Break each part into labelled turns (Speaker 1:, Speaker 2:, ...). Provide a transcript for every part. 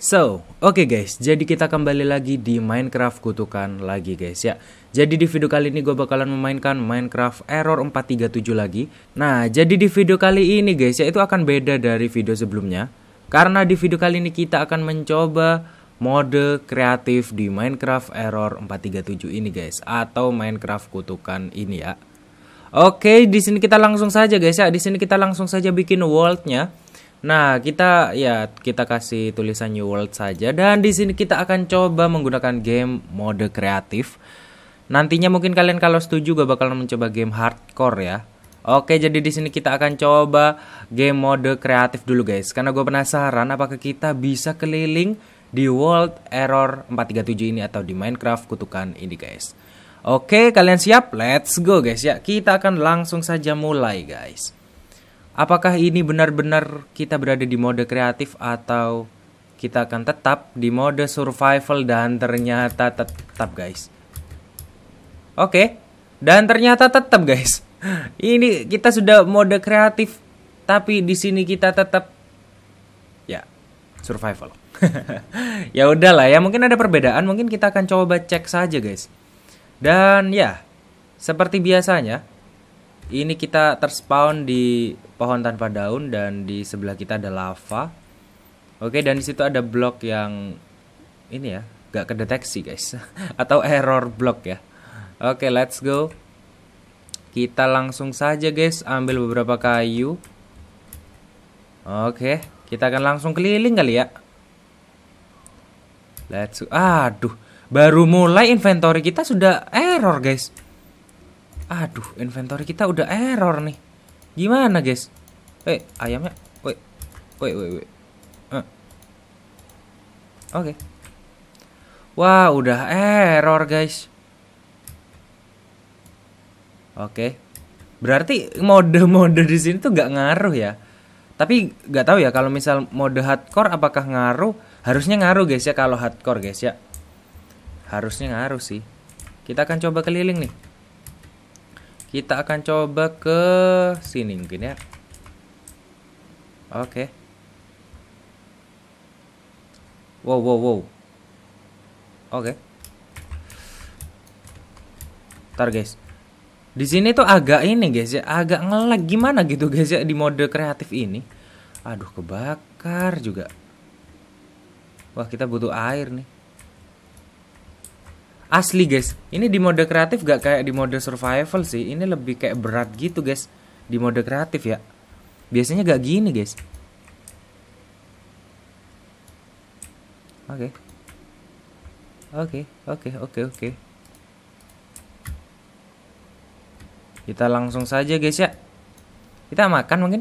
Speaker 1: So, oke okay guys, jadi kita kembali lagi di Minecraft kutukan lagi guys ya. Jadi di video kali ini gue bakalan memainkan Minecraft Error 437 lagi. Nah, jadi di video kali ini guys ya itu akan beda dari video sebelumnya. Karena di video kali ini kita akan mencoba mode kreatif di Minecraft Error 437 ini guys atau Minecraft kutukan ini ya. Oke, di sini kita langsung saja guys ya. Di sini kita langsung saja bikin worldnya. nya Nah, kita ya kita kasih tulisan New World saja dan di sini kita akan coba menggunakan game mode kreatif. Nantinya mungkin kalian kalau setuju gak bakal mencoba game hardcore ya. Oke, jadi di sini kita akan coba game mode kreatif dulu guys karena gue penasaran apakah kita bisa keliling di World Error 437 ini atau di Minecraft kutukan ini guys. Oke, kalian siap? Let's go guys ya. Kita akan langsung saja mulai guys. Apakah ini benar-benar kita berada di mode kreatif atau kita akan tetap di mode survival dan ternyata tetap guys. Oke, okay. dan ternyata tetap guys. Ini kita sudah mode kreatif tapi di sini kita tetap ya survival. ya udahlah ya, mungkin ada perbedaan, mungkin kita akan coba cek saja guys. Dan ya, seperti biasanya ini kita terspawn di pohon tanpa daun dan di sebelah kita ada lava. Oke, dan di situ ada blok yang ini ya, gak kedeteksi guys, atau error blok ya. Oke, let's go. Kita langsung saja guys, ambil beberapa kayu. Oke, kita akan langsung keliling kali ya. Let's go. Aduh, baru mulai inventory kita sudah error guys. Aduh, inventory kita udah error nih. Gimana guys? Eh ayamnya, wait, wait, wait, woi eh. Oke. Wah udah error guys. Oke. Berarti mode-mode di sini tuh gak ngaruh ya. Tapi gak tau ya kalau misal mode hardcore apakah ngaruh? Harusnya ngaruh guys ya kalau hardcore guys ya. Harusnya ngaruh sih. Kita akan coba keliling nih. Kita akan coba ke sini mungkin ya. Oke. Wow, wow, wow. Oke. Ntar guys. Di sini tuh agak ini guys ya, agak ngelag gimana gitu guys ya di mode kreatif ini. Aduh, kebakar juga. Wah, kita butuh air nih asli guys ini di mode kreatif gak kayak di mode survival sih ini lebih kayak berat gitu guys di mode kreatif ya biasanya gak gini guys oke oke oke oke oke kita langsung saja guys ya kita makan mungkin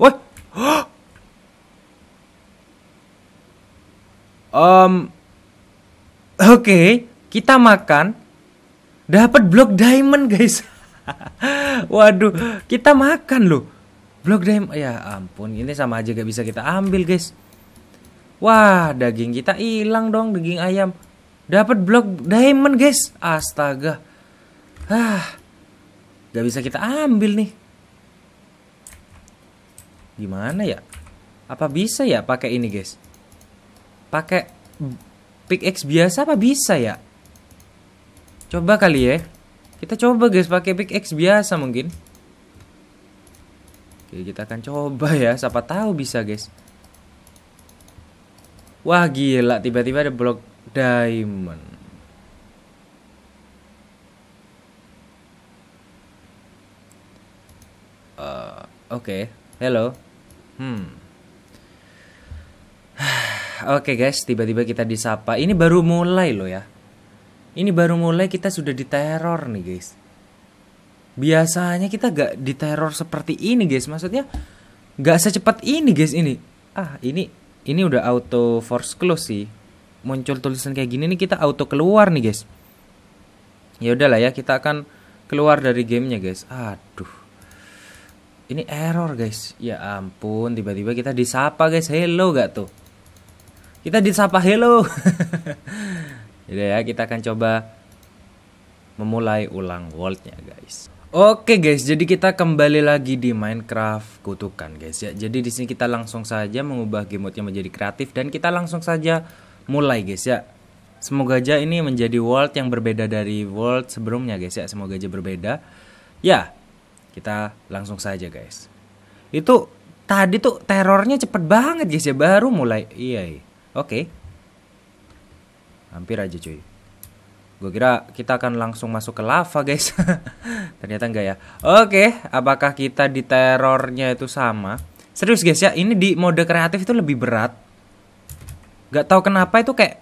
Speaker 1: wah um oke okay kita makan dapat blok diamond guys waduh kita makan loh blok diamond ya ampun ini sama aja gak bisa kita ambil guys wah daging kita hilang dong daging ayam dapat blok diamond guys astaga ah gak bisa kita ambil nih gimana ya apa bisa ya pakai ini guys pakai pickaxe biasa apa bisa ya Coba kali ya. Kita coba guys pakai pick X biasa mungkin. Oke, kita akan coba ya. Siapa tahu bisa guys. Wah gila, tiba-tiba ada blok diamond. Uh, Oke, okay. hello. Hmm. Oke okay guys, tiba-tiba kita disapa. Ini baru mulai loh ya. Ini baru mulai kita sudah diteror nih guys. Biasanya kita gak diteror seperti ini guys. Maksudnya gak secepat ini guys ini. Ah ini ini udah auto force close sih. Muncul tulisan kayak gini nih kita auto keluar nih guys. Ya udahlah ya kita akan keluar dari gamenya guys. Aduh ini error guys ya ampun tiba-tiba kita disapa guys hello gak tuh kita disapa hello Jadi ya kita akan coba memulai ulang worldnya guys. Oke guys, jadi kita kembali lagi di Minecraft kutukan guys ya. Jadi di sini kita langsung saja mengubah game mode menjadi kreatif dan kita langsung saja mulai guys ya. Semoga aja ini menjadi world yang berbeda dari world sebelumnya guys ya. Semoga aja berbeda. Ya, kita langsung saja guys. Itu tadi tuh terornya cepet banget guys ya, baru mulai. Iya. iya. Oke. Hampir aja cuy. Gue kira kita akan langsung masuk ke lava guys. Ternyata enggak ya. Oke, apakah kita di terornya itu sama? Serius guys ya, ini di mode kreatif itu lebih berat. Gak tau kenapa itu kayak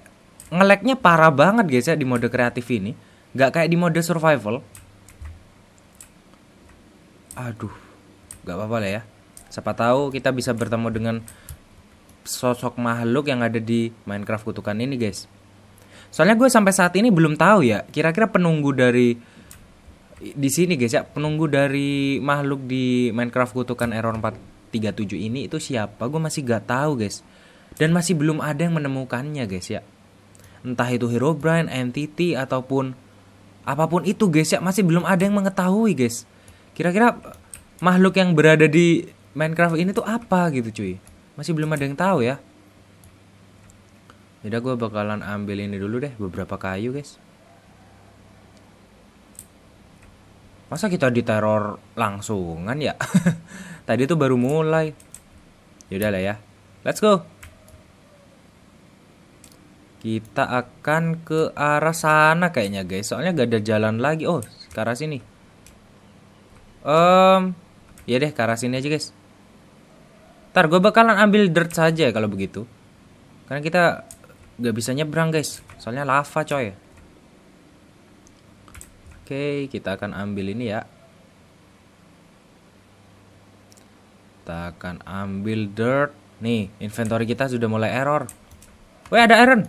Speaker 1: ngeleknya parah banget guys ya di mode kreatif ini. Gak kayak di mode survival. Aduh, gak apa-apa lah ya. Siapa tahu kita bisa bertemu dengan sosok makhluk yang ada di Minecraft kutukan ini guys. Soalnya gue sampai saat ini belum tahu ya, kira-kira penunggu dari di sini guys ya, penunggu dari makhluk di Minecraft kutukan error 437 ini itu siapa? Gue masih gak tahu guys. Dan masih belum ada yang menemukannya guys ya. Entah itu hero Herobrine, Entity ataupun apapun itu guys ya, masih belum ada yang mengetahui guys. Kira-kira makhluk yang berada di Minecraft ini tuh apa gitu cuy. Masih belum ada yang tahu ya. Yaudah gue bakalan ambil ini dulu deh beberapa kayu guys. Masa kita diteror langsungan ya? Tadi tuh baru mulai. Yaudah lah ya. Let's go. Kita akan ke arah sana kayaknya guys. Soalnya gak ada jalan lagi. Oh, ke arah sini. Um, ya deh ke arah sini aja guys. Ntar gue bakalan ambil dirt saja kalau begitu. Karena kita nggak bisa nyebrang guys soalnya lava coy oke kita akan ambil ini ya kita akan ambil dirt nih inventory kita sudah mulai error wih ada iron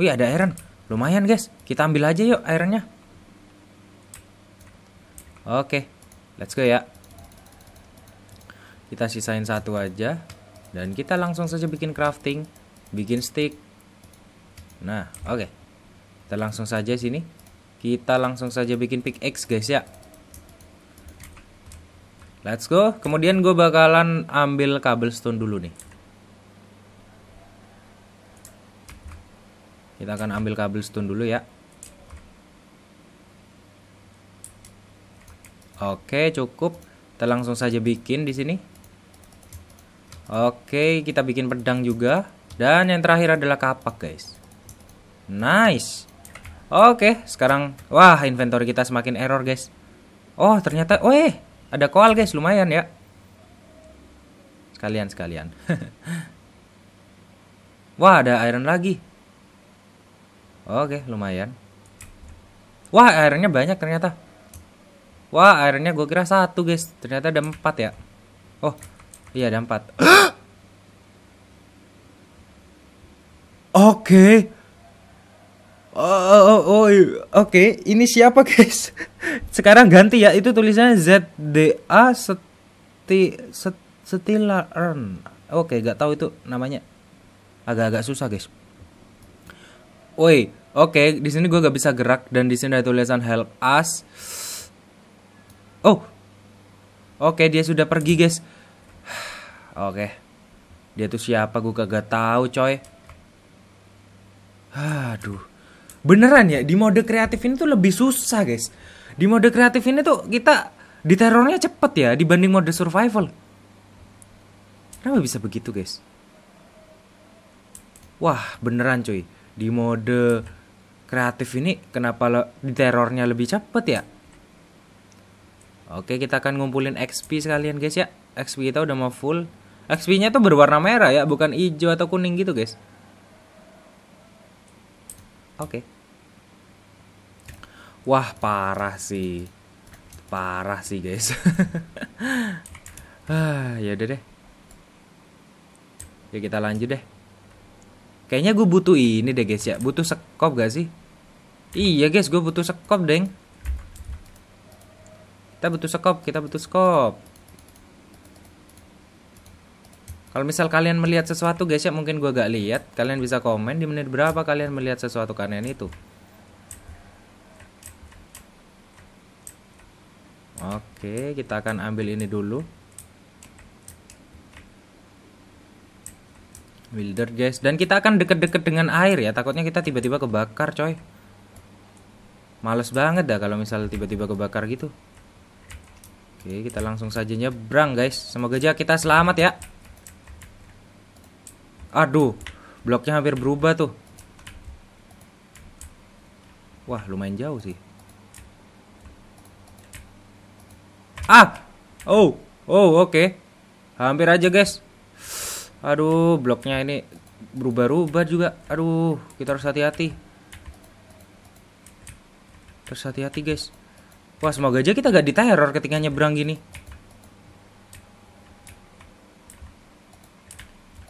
Speaker 1: wih ada iron lumayan guys kita ambil aja yuk ironnya oke let's go ya kita sisain satu aja dan kita langsung saja bikin crafting bikin stick nah oke okay. kita langsung saja sini kita langsung saja bikin pickaxe guys ya let's go kemudian gue bakalan ambil cobblestone dulu nih kita akan ambil cobblestone dulu ya oke cukup kita langsung saja bikin di sini Oke, kita bikin pedang juga. Dan yang terakhir adalah kapak, guys. Nice. Oke, sekarang wah inventory kita semakin error, guys. Oh, ternyata weh, ada koal, guys. Lumayan ya. Sekalian sekalian. wah, ada iron lagi. Oke, lumayan. Wah, airnya banyak ternyata. Wah, airnya gue kira satu, guys. Ternyata ada empat ya. Oh, Iya ada empat. Oke. Oh, oh, oh, oh oke. Okay. Ini siapa guys? Sekarang ganti ya. Itu tulisannya ZDA Seti Set, Oke, okay, gak tahu itu namanya. Agak-agak susah guys. Woi, oke. Okay. Di sini gue gak bisa gerak dan di sini ada tulisan help us. Oh, Oke, dia sudah pergi, guys. Oke. Dia tuh siapa gue kagak tahu, coy. Aduh. Beneran ya, di mode kreatif ini tuh lebih susah, guys. Di mode kreatif ini tuh kita di terornya cepet ya dibanding mode survival. Kenapa bisa begitu, guys? Wah, beneran coy. Di mode kreatif ini kenapa lo, di terornya lebih cepet ya? Oke, kita akan ngumpulin XP sekalian guys ya. XP kita udah mau full. XP-nya tuh berwarna merah ya, bukan hijau atau kuning gitu, guys. Oke. Okay. Wah, parah sih. Parah sih, guys. ah, ya udah deh. Ya kita lanjut deh. Kayaknya gue butuh ini deh, guys ya. Butuh sekop gak sih? Iya, guys, gue butuh sekop, Deng. Kita butuh sekop, kita butuh sekop. Kalau misal kalian melihat sesuatu guys ya mungkin gue gak lihat, kalian bisa komen di menit berapa kalian melihat sesuatu kalian itu. Oke, kita akan ambil ini dulu. Builder guys, dan kita akan deket-deket dengan air ya. Takutnya kita tiba-tiba kebakar, coy. Males banget dah kalau misal tiba-tiba kebakar gitu. Oke, kita langsung saja nyebrang guys. Semoga aja kita selamat ya. Aduh, bloknya hampir berubah tuh. Wah, lumayan jauh sih. Ah! Oh, oh oke. Okay. Hampir aja, guys. Aduh, bloknya ini berubah-ubah juga. Aduh, kita harus hati-hati. Terus hati-hati, guys. Wah, semoga aja kita gak diteror ketika nyebrang gini.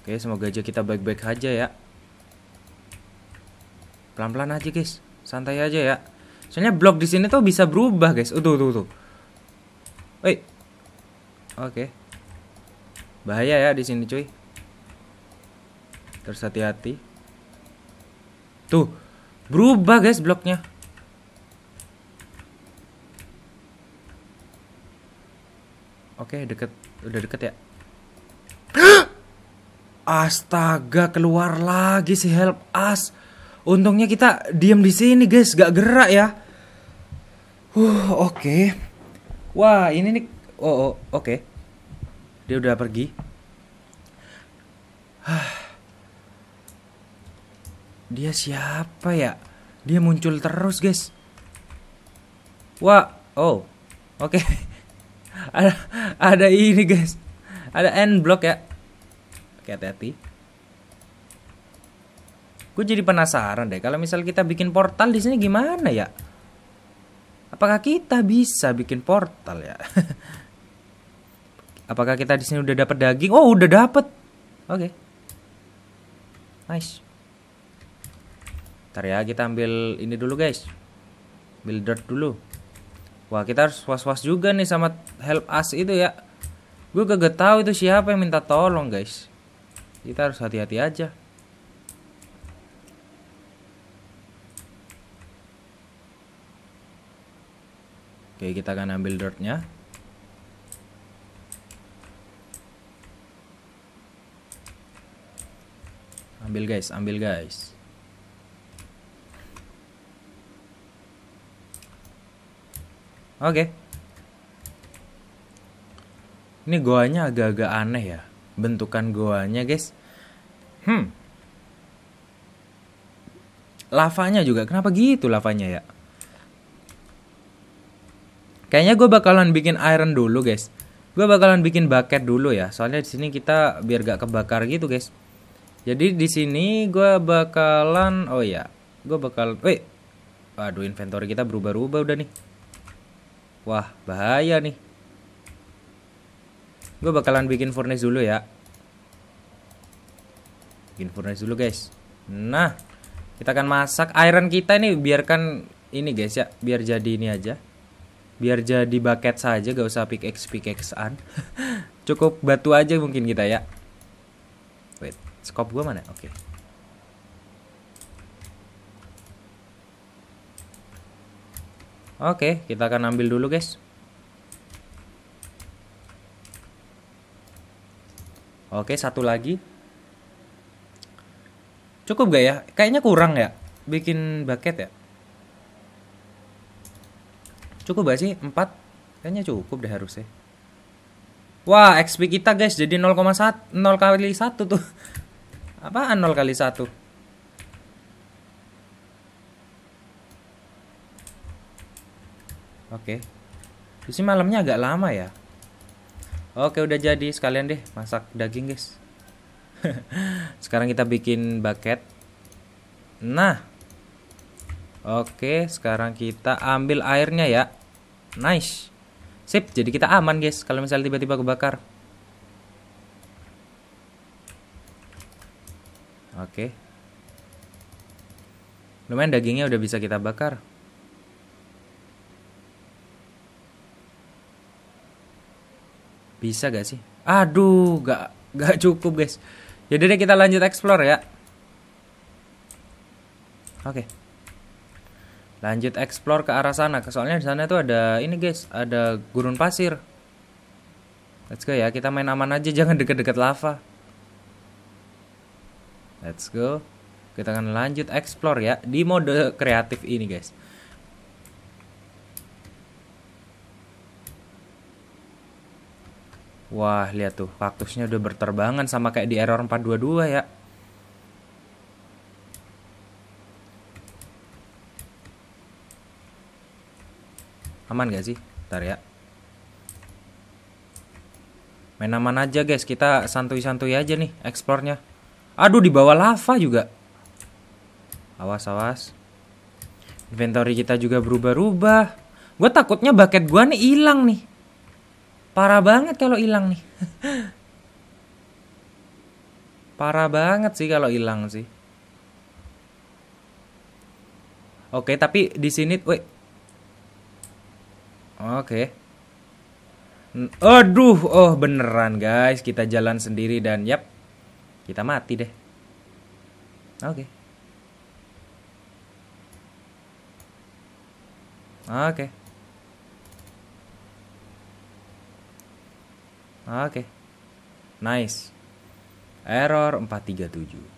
Speaker 1: Oke, semoga aja kita baik-baik aja ya. Pelan-pelan aja, guys. Santai aja ya. Soalnya blok di sini tuh bisa berubah, guys. Uh, tuh, tuh, tuh. Woi. Oke. Bahaya ya di sini, cuy. Terus hati-hati. Tuh. Berubah, guys, bloknya. Oke, deket. Udah deket ya. Astaga, keluar lagi si help us. Untungnya kita diem di sini, guys, gak gerak ya. Huh oke. Okay. Wah, ini nih. Oh, oh oke. Okay. Dia udah pergi. Dia siapa ya? Dia muncul terus, guys. Wah, oh. Oke. Okay. ada ada ini, guys. Ada end block ya pakai hati-hati gue jadi penasaran deh kalau misal kita bikin portal di sini gimana ya apakah kita bisa bikin portal ya apakah kita di sini udah dapat daging oh udah dapet. oke okay. nice Ntar ya kita ambil ini dulu guys ambil dirt dulu wah kita harus was-was juga nih sama help us itu ya gue kagak tahu itu siapa yang minta tolong guys kita harus hati-hati aja Oke kita akan ambil dirtnya Ambil guys, ambil guys Oke Ini goanya agak-agak aneh ya bentukan goanya guys hmm lavanya juga kenapa gitu lavanya ya kayaknya gue bakalan bikin iron dulu guys gue bakalan bikin bucket dulu ya soalnya di sini kita biar gak kebakar gitu guys jadi di sini gue bakalan oh ya gue bakal wait aduh inventory kita berubah-ubah udah nih wah bahaya nih gue bakalan bikin furnace dulu ya bikin furnace dulu guys nah kita akan masak iron kita ini biarkan ini guys ya biar jadi ini aja biar jadi bucket saja gak usah pickaxe an, cukup batu aja mungkin kita ya wait scope gue mana oke okay. oke kita akan ambil dulu guys Oke, satu lagi. Cukup gak ya? Kayaknya kurang ya bikin bucket ya. Cukup gak sih? 4? Kayaknya cukup deh harusnya. Wah, XP kita guys jadi 0,1 0 kali 1 tuh. Apaan 0 kali 1? Oke. Okay. Terus malamnya agak lama ya. Oke udah jadi sekalian deh masak daging guys. sekarang kita bikin bucket. Nah. Oke, sekarang kita ambil airnya ya. Nice. Sip, jadi kita aman guys kalau misalnya tiba-tiba kebakar. Oke. Lumayan dagingnya udah bisa kita bakar. Bisa gak sih? Aduh, gak, gak cukup guys. Jadi deh kita lanjut explore ya. Oke. Lanjut explore ke arah sana. Soalnya di sana itu ada ini guys, ada gurun pasir. Let's go ya, kita main aman aja, jangan deket-deket lava. Let's go. Kita akan lanjut explore ya di mode kreatif ini guys. Wah, lihat tuh, kaktusnya udah berterbangan sama kayak di error 422 ya. Aman gak sih? Bentar ya. Main aman aja guys, kita santuy-santuy aja nih explore-nya. Aduh, di bawah lava juga. Awas, awas. Inventory kita juga berubah-ubah. Gue takutnya bucket gue nih hilang nih. Parah banget kalau hilang nih. Parah banget sih kalau hilang sih. Oke, tapi di sini, wait. Oke. Aduh, oh beneran guys, kita jalan sendiri dan yap, kita mati deh. Oke. Oke. Oke. Okay. Nice. Error 437.